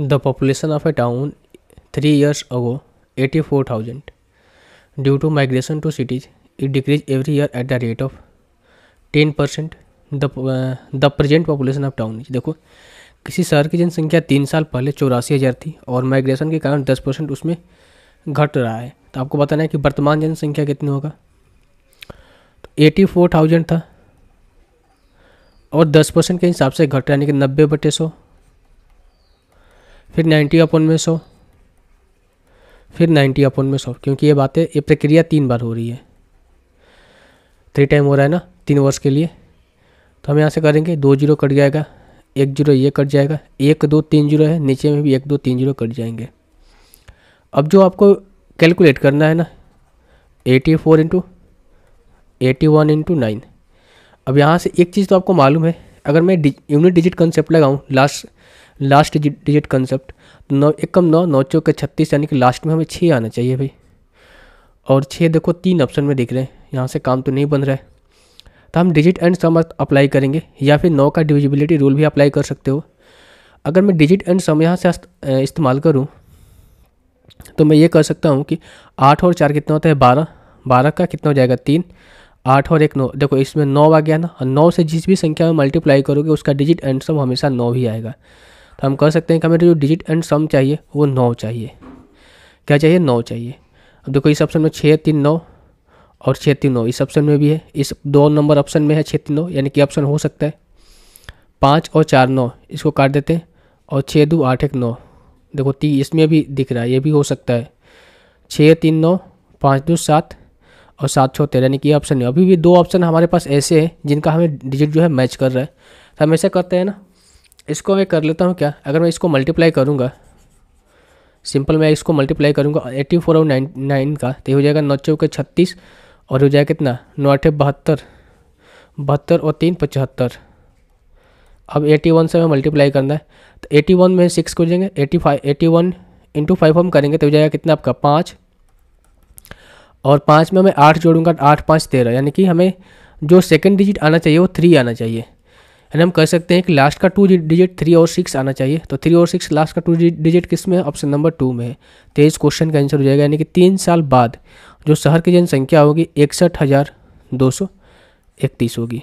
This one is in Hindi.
the population of a town three years ago eighty four thousand due to migration to cities it decrease every year at the rate of ten percent the present population of town देखो किसी शहर की जनसंख्या तीन साल पहले चौरासी हज़ार थी और माइग्रेशन के कारण दस परसेंट उसमें घट रहा है तो आपको बताना है कि वर्तमान जनसंख्या कितनी होगा एटी फोर थाउजेंड था और दस परसेंट के हिसाब से घट रहा है यानी कि नब्बे बटे सौ फिर नाइन्टी अपन में सौ फिर नाइन्टी अपन में सौ क्योंकि ये बातें ये प्रक्रिया तीन बार हो रही है थ्री टाइम हो रहा है ना तीन वर्ष के लिए तो हम यहाँ से करेंगे दो जीरो कट जाएगा एक जीरो ये कट जाएगा एक दो तीन जीरो है नीचे में भी एक दो तीन जीरो कट जाएंगे अब जो आपको कैलकुलेट करना है ना eighty four into eighty one into nine अब यहाँ से एक चीज़ तो आपको मालूम है अगर मैं यूनिट डिजिट कंसेप्ट लगाऊँ लास्ट लास्ट डिजिट कंसेप्ट नौ एकम नौ नौ चौके छत्तीस यानी कि लास्ट में हमें छः आना चाहिए भाई और छः देखो तीन ऑप्शन में दिख रहे हैं यहाँ से काम तो नहीं बन रहा है तो हम डिजिट एंड सम अप्लाई करेंगे या फिर नौ का डिविजिबिलिटी रूल भी अप्लाई कर सकते हो अगर मैं डिजिट एंड सम यहाँ से इस्तेमाल करूँ तो मैं ये कर सकता हूँ कि आठ और चार कितना होता है बारह बारह का कितना हो जाएगा तीन आठ और एक नौ देखो इसमें नौ आ गया ना और नौ से जिस भी संख्या में मल्टीप्लाई करोगे उसका डिजिट एंड सम हमेशा नौ ही आएगा तो हम कह सकते हैं कि हमें जो डिजिट एंड सम चाहिए वो नौ चाहिए क्या चाहिए नौ चाहिए अब देखो इस ऑप्शन में छः तीन नौ और छः तीन नौ इस ऑप्शन में भी है इस दो नंबर ऑप्शन में है छः तीन नौ यानी कि ऑप्शन हो सकता है पाँच और चार नौ इसको काट देते हैं और छः दो आठ एक नौ देखो ती इसमें भी दिख रहा है ये भी हो सकता है छः तीन नौ पाँच दो सात और सात छः तेरह यानी कि ऑप्शन है अभी भी दो ऑप्शन हमारे पास ऐसे हैं जिनका हमें डिजिट जो है मैच कर रहा है तो हम ऐसा करते हैं ना इसको मैं कर लेता हूँ क्या अगर मैं इसको मल्टीप्लाई करूँगा सिंपल मैं इसको मल्टीप्लाई करूँगा एट्टी फोर और नाइन नाइन का तो हो जाएगा नौ चौके छत्तीस और हो जाएगा कितना नौ अठे बहत्तर बहत्तर और तीन पचहत्तर अब एटी वन से हमें मल्टीप्लाई करना है तो एटी वन में सिक्स को देंगे eighty five eighty one into five हम करेंगे तो हो जाएगा कितना आपका पाँच और पाँच में मैं आठ जोड़ूंगा आठ पाँच तेरह यानी कि हमें जो सेकेंड डिजिट आना चाहिए वो थ्री आना चाहिए एंड हम कह सकते हैं कि लास्ट का टू डिजिट थ्री और सिक्स आना चाहिए तो थ्री और सिक्स लास्ट का टू डिजिट किस में ऑप्शन नंबर टू में है तो इस क्वेश्चन का आंसर हो जाएगा यानी कि तीन साल बाद जो शहर की जनसंख्या होगी इकसठ हज़ार दो सौ इकतीस होगी